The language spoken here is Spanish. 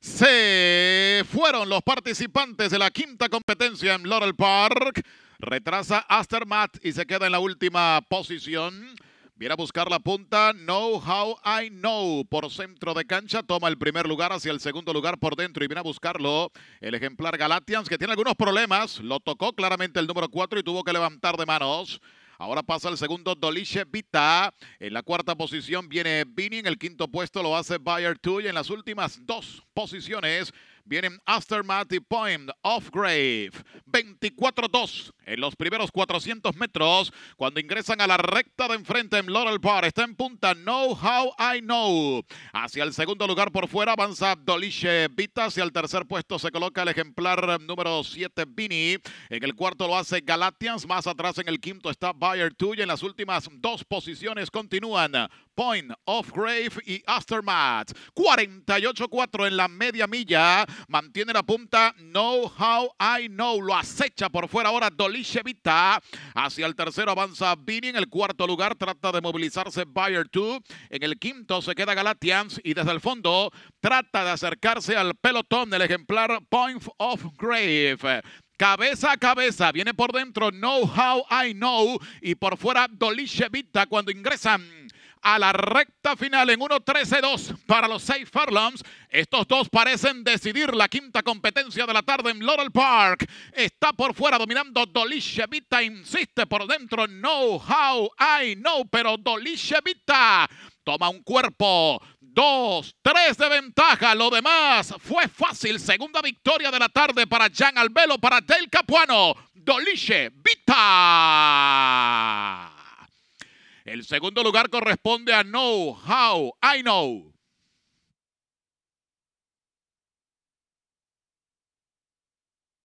Se fueron los participantes de la quinta competencia en Laurel Park. Retrasa Matt y se queda en la última posición. Viene a buscar la punta. Know How I Know por centro de cancha. Toma el primer lugar hacia el segundo lugar por dentro y viene a buscarlo el ejemplar Galatians que tiene algunos problemas. Lo tocó claramente el número 4 y tuvo que levantar de manos. Ahora pasa el segundo Doliche Vita. En la cuarta posición viene Vini. En el quinto puesto lo hace Bayer Y En las últimas dos posiciones vienen Aftermath y Point of Grave. 24-2 en los primeros 400 metros cuando ingresan a la recta de enfrente en Laurel Park. Está en punta Know How I Know. Hacia el segundo lugar por fuera avanza Doliche Vita. y al tercer puesto se coloca el ejemplar eh, número 7 Vini. En el cuarto lo hace Galatians. Más atrás en el quinto está Bayer 2 y en las últimas dos posiciones continúan Point of Grave y Aftermath. 48-4 en la media milla. Mantiene la punta. Know how I know. Lo acecha por fuera ahora Dolichevita. Hacia el tercero avanza Vini. En el cuarto lugar trata de movilizarse Bayer 2. En el quinto se queda Galatians. Y desde el fondo trata de acercarse al pelotón del ejemplar Point of Grave cabeza a cabeza, viene por dentro Know How I Know y por fuera Vita cuando ingresan a la recta final en 1-13-2 para los seis furlongs. Estos dos parecen decidir la quinta competencia de la tarde en Laurel Park. Está por fuera dominando Vita. insiste por dentro. No, how, I know, pero Vita toma un cuerpo. Dos, tres de ventaja. Lo demás fue fácil. Segunda victoria de la tarde para Jan Albelo, para Del Capuano. Doliche Vita. El segundo lugar corresponde a Know How I Know.